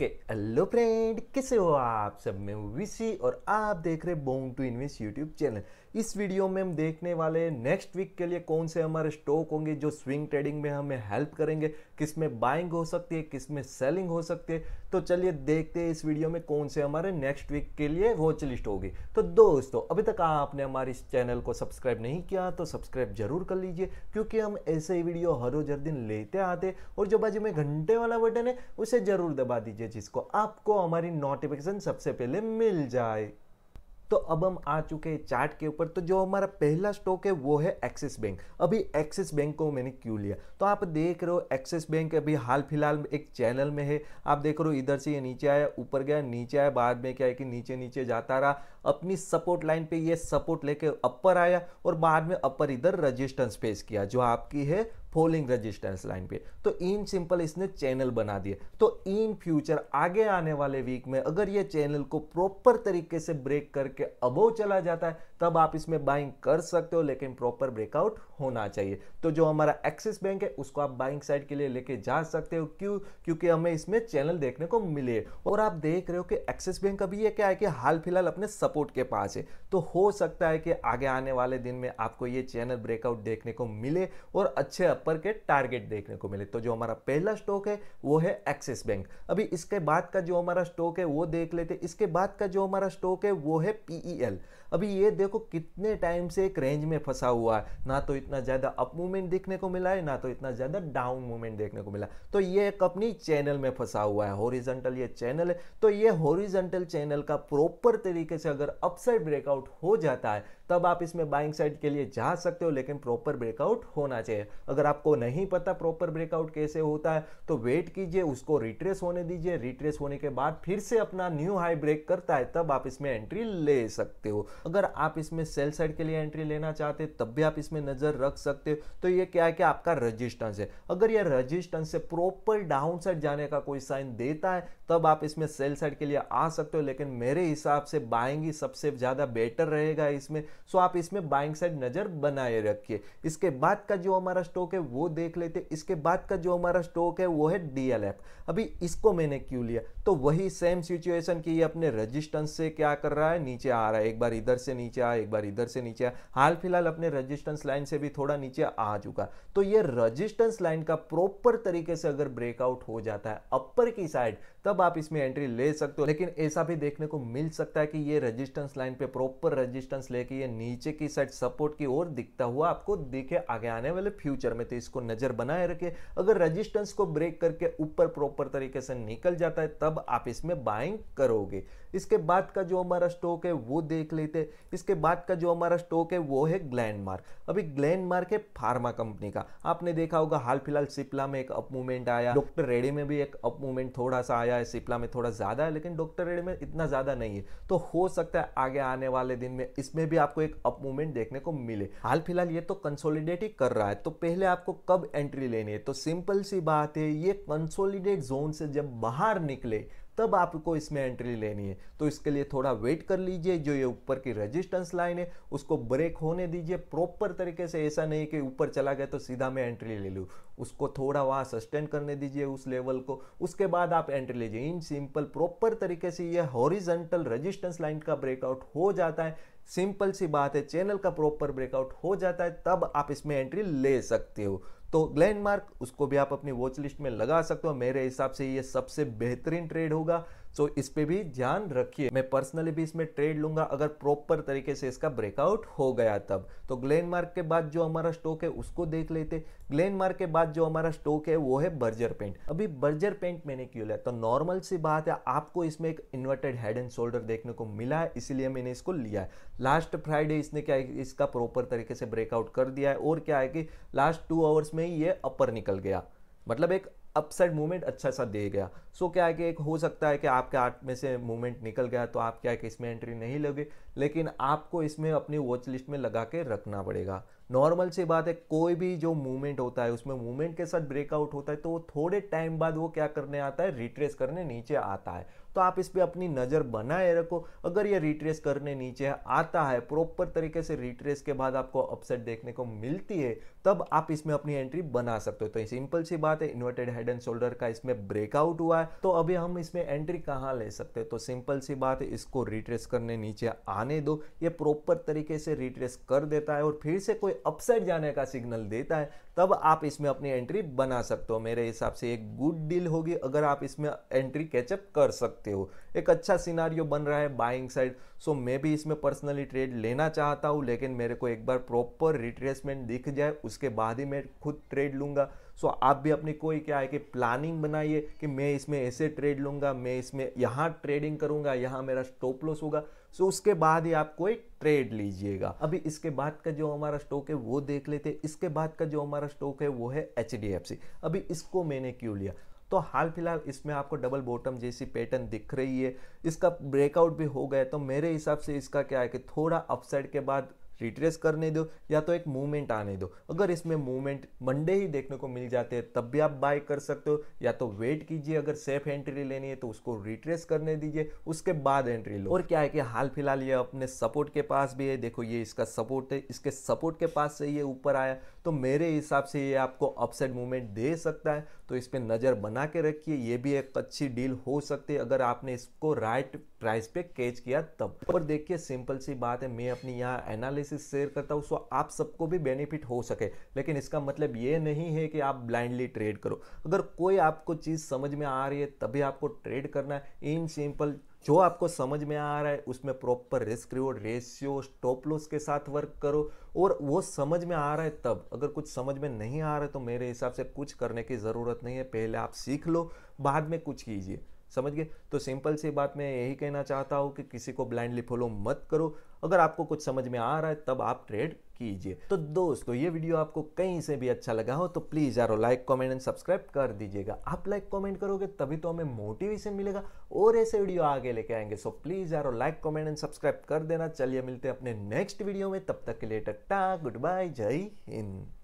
के hello friend कैसे हो आप सब मैं विसी और आप देख रहे bong to invest YouTube channel इस वीडियो में हम देखने वाले नेक्स्ट वीक के लिए कौन से हमारे स्टॉक होंगे जो स्विंग ट्रेडिंग में हमें हेल्प करेंगे किस में बाइंग हो सकती है किस में सेलिंग हो सकती है तो चलिए देखते हैं इस वीडियो में कौन से हमारे नेक्स्ट वीक के लिए वॉच लिस्ट होगी तो दोस्तों अभी तक आपने हमारे इस चैनल को सब्सक्राइब नहीं किया तो सब्सक्राइब जरूर कर लीजिए क्योंकि हम ऐसे ही वीडियो हर रोज हर दिन लेते आते और जो बाजू में घंटे वाला बटन है उसे जरूर दबा दीजिए जिसको आपको हमारी नोटिफिकेशन सबसे पहले मिल जाए तो अब हम आ चुके हैं चार्ट के ऊपर तो जो हमारा पहला स्टॉक है वो है एक्सिस बैंक अभी एक्सिस बैंक को मैंने क्यों लिया तो आप देख रहे हो एक्सिस बैंक अभी हाल फिलहाल एक चैनल में है आप देख रहे हो इधर से ये नीचे आया ऊपर गया नीचे आया बाद में क्या है कि नीचे नीचे जाता रहा अपनी सपोर्ट लाइन पे ये सपोर्ट लेके अपर आया और बाद में अपर इधर रजिस्टेंस फेस किया जो आपकी है फॉलिंग रजिस्टेंस लाइन पे तो इन सिंपल इसने चैनल बना दिए तो इन फ्यूचर आगे आने वाले वीक में अगर ये चैनल को प्रॉपर तरीके से ब्रेक करके अबो चला जाता है तब आप इसमें बाइंग कर सकते हो लेकिन प्रॉपर ब्रेकआउट होना चाहिए तो जो हमारा एक्सिस बैंक है उसको आप बाइंग साइड के लिए लेके जा सकते हो क्यों क्योंकि हमें इसमें चैनल देखने को मिले और आप देख रहे हो कि एक्सिस बैंक अभी ये क्या है कि हाल फिलहाल अपने सपोर्ट के पास है तो हो सकता है कि आगे आने वाले दिन में आपको ये चैनल ब्रेकआउट देखने को मिले और अच्छे अपर के टारगेट देखने को मिले तो जो हमारा पहला स्टॉक है वो है एक्सिस बैंक अभी इसके बाद का जो हमारा स्टॉक है वो देख लेते इसके बाद का जो हमारा स्टॉक है वो है पीई e अभी ये देख देखो कितने टाइम से एक रेंज में फंसा हुआ है ना तो इतना ज़्यादा अप मूवमेंट देखने को मिला है ना तो इतना ज़्यादा डाउन मूवमेंट देखने को मिला तो ये एक अपनी चैनल में फंसा हुआ है हॉरिजेंटल ये चैनल है तो ये हॉरिजेंटल चैनल का प्रॉपर तरीके से अगर अपसाइड ब्रेकआउट हो जाता है तब आप इसमें बाइंग साइड के लिए जा सकते हो लेकिन प्रॉपर ब्रेकआउट होना चाहिए अगर आपको नहीं पता प्रॉपर ब्रेकआउट कैसे होता है तो वेट कीजिए उसको रिट्रेस होने दीजिए रिट्रेस होने के बाद फिर से अपना न्यू हाई ब्रेक करता है तब आप इसमें एंट्री ले सकते हो अगर आप इसमें सेल साइड के लिए एंट्री लेना चाहते हैं तब भी आप इसमें नज़र रख सकते हो तो ये क्या है कि आपका रजिस्टेंस है अगर ये रजिस्टेंस से प्रॉपर डाउन साइड जाने का कोई साइन देता है तब आप इसमें सेल साइड के लिए आ सकते हो लेकिन मेरे हिसाब से बाइंग ही सबसे ज़्यादा बेटर रहेगा इसमें सो आप इसमें बाइंग साइड नज़र बनाए रखिए इसके बाद का जो हमारा स्टॉक है वो देख लेते इसके बाद का जो हमारा स्टॉक है वो है डीएलएफ अभी इसको मैंने क्यों लिया तो वही सेम सिचुएशन की अपने रजिस्टेंस से क्या कर रहा है नीचे आ रहा है एक बार इधर से नीचे आ आया एक बार इधर से नीचे आया हाल फिलहाल अपने रजिस्टेंस लाइन से भी थोड़ा नीचे आ चुका तो ये रजिस्टेंस लाइन का प्रॉपर तरीके से अगर ब्रेकआउट हो जाता है अपर की साइड तब आप इसमें एंट्री ले सकते हो लेकिन ऐसा भी देखने को मिल सकता है कि ये रजिस्टेंस लाइन पे प्रॉपर रजिस्टेंस लेके ये नीचे की साइड सपोर्ट की ओर दिखता हुआ आपको दिखे आगे आने वाले फ्यूचर में तो इसको नजर बनाए रखे अगर रजिस्टेंस को ब्रेक करके ऊपर प्रॉपर तरीके से निकल जाता है तब आप इसमें बाइंग करोगे इसके बाद का जो हमारा स्टॉक है वो देख लेते इसके बाद का जो हमारा स्टॉक है वो है ग्लैंडमार्क अभी ग्लैंडमार्क है फार्मा कंपनी का आपने देखा होगा हाल फिलहाल सिप्ला में एक अप मूवमेंट आया डॉक्टर रेडी में भी एक अप मूवमेंट थोड़ा सा आया है सिप्ला में थोड़ा ज़्यादा है लेकिन डॉक्टर रेडी में इतना ज़्यादा नहीं है तो हो सकता है आगे आने वाले दिन में इसमें भी आपको एक अप मूवमेंट देखने को मिले हाल फिलहाल ये तो कंसोलिडेट ही कर रहा है तो पहले आपको कब एंट्री लेनी है तो सिंपल सी बात है ये कंसोलिडेट जोन से जब बाहर निकले तब आपको इसमें एंट्री लेनी है तो इसके लिए थोड़ा वेट कर लीजिए जो ये ऊपर की रेजिस्टेंस लाइन है उसको ब्रेक होने दीजिए प्रॉपर तरीके से ऐसा नहीं कि ऊपर चला गया तो सीधा मैं एंट्री ले लूँ उसको थोड़ा वहाँ सस्टेन करने दीजिए उस लेवल को उसके बाद आप एंट्री लीजिए इन सिंपल प्रॉपर तरीके से ये हॉरिजेंटल रजिस्टेंस लाइन का ब्रेकआउट हो जाता है सिंपल सी बात है चैनल का प्रॉपर ब्रेकआउट हो जाता है तब आप इसमें एंट्री ले सकते हो तो ग्लैंडमार्क उसको भी आप अपनी वॉच लिस्ट में लगा सकते हो मेरे हिसाब से ये सबसे बेहतरीन ट्रेड होगा सो इस पर भी ध्यान रखिए मैं पर्सनली भी इसमें ट्रेड लूंगा अगर प्रॉपर तरीके से इसका ब्रेकआउट हो गया तब तो ग्लेन मार्क के बाद जो हमारा स्टॉक है उसको देख लेते ग्लेन मार्क के बाद जो हमारा स्टॉक है वो है बर्जर पेंट अभी बर्जर पेंट मैंने क्यों लिया तो नॉर्मल सी बात है आपको इसमें एक इन्वर्टेड हेड एंड शोल्डर देखने को मिला है इसीलिए मैंने इसको लिया है लास्ट फ्राइडे इसने क्या है इसका प्रॉपर तरीके से ब्रेकआउट कर दिया है और क्या है कि लास्ट टू आवर्स में ही ये अपर निकल गया मतलब एक अपसाइड मूवमेंट अच्छा सा दे गया सो so, क्या है कि एक हो सकता है कि आपके आर्ट में से मूवमेंट निकल गया तो आप क्या है कि इसमें एंट्री नहीं लगे लेकिन आपको इसमें अपनी वॉच लिस्ट में लगा के रखना पड़ेगा नॉर्मल सी बात है कोई भी जो मूवमेंट होता है उसमें मूवमेंट के साथ ब्रेकआउट होता है तो वो थोड़े टाइम बाद वो क्या करने आता है रिट्रेस करने नीचे आता है तो आप इस पर अपनी नज़र बनाए रखो अगर ये रिट्रेस करने नीचे आता है प्रॉपर तरीके से रिट्रेस के बाद आपको अपसेट देखने को मिलती है तब आप इसमें अपनी एंट्री बना सकते हो तो सिंपल सी बात है इन्वर्टेड हेड एंड शोल्डर का इसमें ब्रेकआउट हुआ है तो अभी हम इसमें एंट्री कहाँ ले सकते हैं तो सिंपल सी बात है इसको रिट्रेस करने नीचे आने दो ये प्रॉपर तरीके से रिट्रेस कर देता है और फिर से कोई अपसाइड जाने का सिग्नल देता है तब आप इसमें अपनी एंट्री बना सकते हो मेरे हिसाब से एक गुड डील होगी अगर आप इसमें एंट्री कैचअप कर सकते सकते हो एक अच्छा सिनारियो बन रहा है बाइंग साइड सो मैं भी इसमें पर्सनली ट्रेड लेना चाहता हूँ लेकिन मेरे को एक बार प्रॉपर रिट्रेसमेंट दिख जाए उसके बाद ही मैं खुद ट्रेड लूँगा सो so, आप भी अपनी कोई क्या है कि प्लानिंग बनाइए कि मैं इसमें ऐसे ट्रेड लूँगा मैं इसमें यहाँ ट्रेडिंग करूँगा यहाँ मेरा स्टॉप लॉस होगा सो so, उसके बाद ही आप कोई ट्रेड लीजिएगा अभी इसके बाद का जो हमारा स्टॉक है वो देख लेते इसके बाद का जो हमारा स्टॉक है वो है एच अभी इसको मैंने क्यों लिया तो हाल फिलहाल इसमें आपको डबल बॉटम जैसी पैटर्न दिख रही है इसका ब्रेकआउट भी हो गया तो मेरे हिसाब से इसका क्या है कि थोड़ा अपसाइड के बाद रिट्रेस करने दो या तो एक मूवमेंट आने दो अगर इसमें मूवमेंट मंडे ही देखने को मिल जाते हैं तब भी आप बाय कर सकते हो या तो वेट कीजिए अगर सेफ एंट्री लेनी है तो उसको रिट्रेस करने दीजिए उसके बाद एंट्री लो और क्या है कि हाल फिलहाल ये अपने सपोर्ट के पास भी है देखो ये इसका सपोर्ट है इसके सपोर्ट के पास से ये ऊपर आया तो मेरे हिसाब से ये आपको अपसाइड मूवमेंट दे सकता है तो इस पर नज़र बना के रखिए ये भी एक अच्छी डील हो सकती है अगर आपने इसको राइट प्राइस पे कैच किया तब और देखिए सिंपल सी बात है मैं अपनी यहाँ एनालिसिस एनालिसिस शेयर करता हूँ सो आप सबको भी बेनिफिट हो सके लेकिन इसका मतलब ये नहीं है कि आप ब्लाइंडली ट्रेड करो अगर कोई आपको चीज़ समझ में आ रही है तभी आपको ट्रेड करना है इन सिंपल जो आपको समझ में आ रहा है उसमें proper risk reward ratio stop loss के साथ वर्क करो और वो समझ में आ रहा है तब अगर कुछ समझ में नहीं आ रहा है तो मेरे हिसाब से कुछ करने की ज़रूरत नहीं है पहले आप सीख लो बाद में कुछ कीजिए समझ गए तो सिंपल सी बात मैं यही कहना चाहता हूँ कि किसी को ब्लाइंडली फॉलो मत करो अगर आपको कुछ समझ में आ रहा है तब आप ट्रेड कीजिए तो दोस्तों तो ये वीडियो आपको कहीं से भी अच्छा लगा हो तो प्लीज़ यारो लाइक कमेंट एंड सब्सक्राइब कर दीजिएगा आप लाइक कमेंट करोगे तभी तो हमें मोटिवेशन मिलेगा और ऐसे वीडियो आगे लेके आएंगे सो प्लीज़ यारो लाइक कमेंट एंड सब्सक्राइब कर देना चलिए मिलते हैं अपने नेक्स्ट वीडियो में तब तक के लिए टक्टा गुड बाय जय हिंद